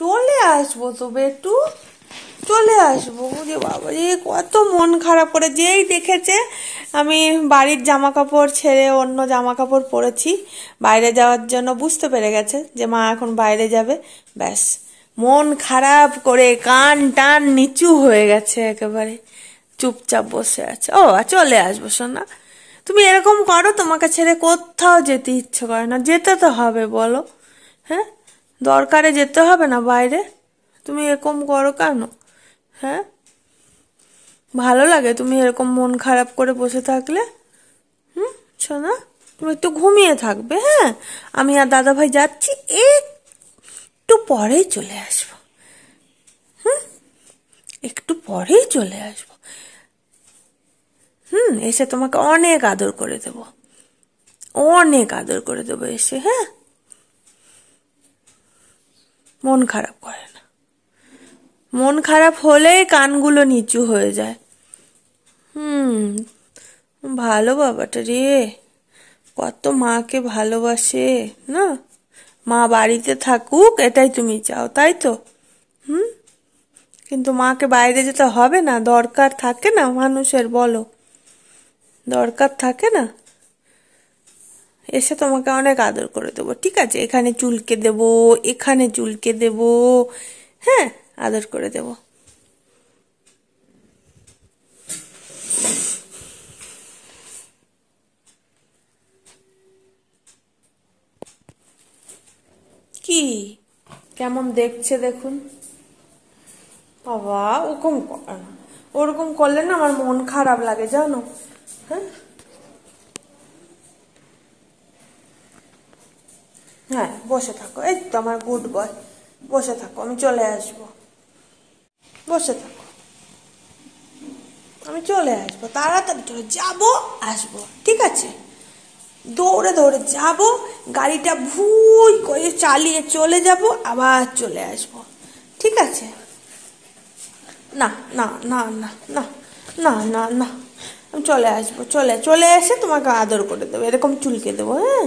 চলে আসবো তবে একটু চলে আসবো যে বাবা রে কত মন খারাপ করে যেই দেখেছে আমি বাড়ির জামা কাপড় ছেড়ে অন্য জামা কাপড় পরেছি বাইরে যাওয়ার জন্য বুঝতে পেরে গেছে যে মা এখন বাইরে যাবে ব্যাস মন খারাপ করে কান টান নিচু হয়ে গেছে একেবারে চুপচাপ বসে আছে ও চলে আসবো শোনা তুমি এরকম করো তোমাকে ছেড়ে কোথাও যেতে ইচ্ছে করে না যেতে তো হবে বলো হ্যাঁ দরকারে যেতে হবে না বাইরে তুমি এরকম করো কেন হ্যাঁ ভালো লাগে তুমি এরকম মন খারাপ করে বসে থাকলে হুম শোনা তুমি একটু ঘুমিয়ে থাকবে হ্যাঁ আমি আর দাদা ভাই যাচ্ছি একটু পরেই চলে আসবো হুম একটু পরেই চলে আসবো হুম এসে তোমাকে অনেক আদর করে দেব অনেক আদর করে দেবো এসে হ্যাঁ মন খারাপ করে না মন খারাপ হলেই কানগুলো নিচু হয়ে যায় হুম ভালো বাবাটা রে কত মাকে ভালোবাসে না মা বাড়িতে থাকুক এটাই তুমি চাও তাই তো হুম কিন্তু মাকে বাইরে যেতে হবে না দরকার থাকে না মানুষের বলো দরকার থাকে না এসে তোমাকে অনেক আদর করে দেবো ঠিক আছে এখানে চুলকে দেব এখানে চুলকে দেব হ্যাঁ আদর করে দেব কি কেমন দেখছে দেখুন বাবা ওরকম ওরকম করলে না আমার মন খারাপ লাগে জানো হ্যাঁ হ্যাঁ বসে থাকো এই তো আমার গুড বয় বসে থাকো আমি চলে আসবো বসে থাকো আমি চলে আসবো তাড়াতাড়ি চলে যাবো আসবো ঠিক আছে দৌড়ে দৌড়ে যাব গাড়িটা ভুই করে চালিয়ে চলে যাব আবার চলে আসব ঠিক আছে না না না না না না না না আমি চলে আসবো চলে চলে এসে তোমাকে আদর করে দেবো এরকম চুলকে দেবো হ্যাঁ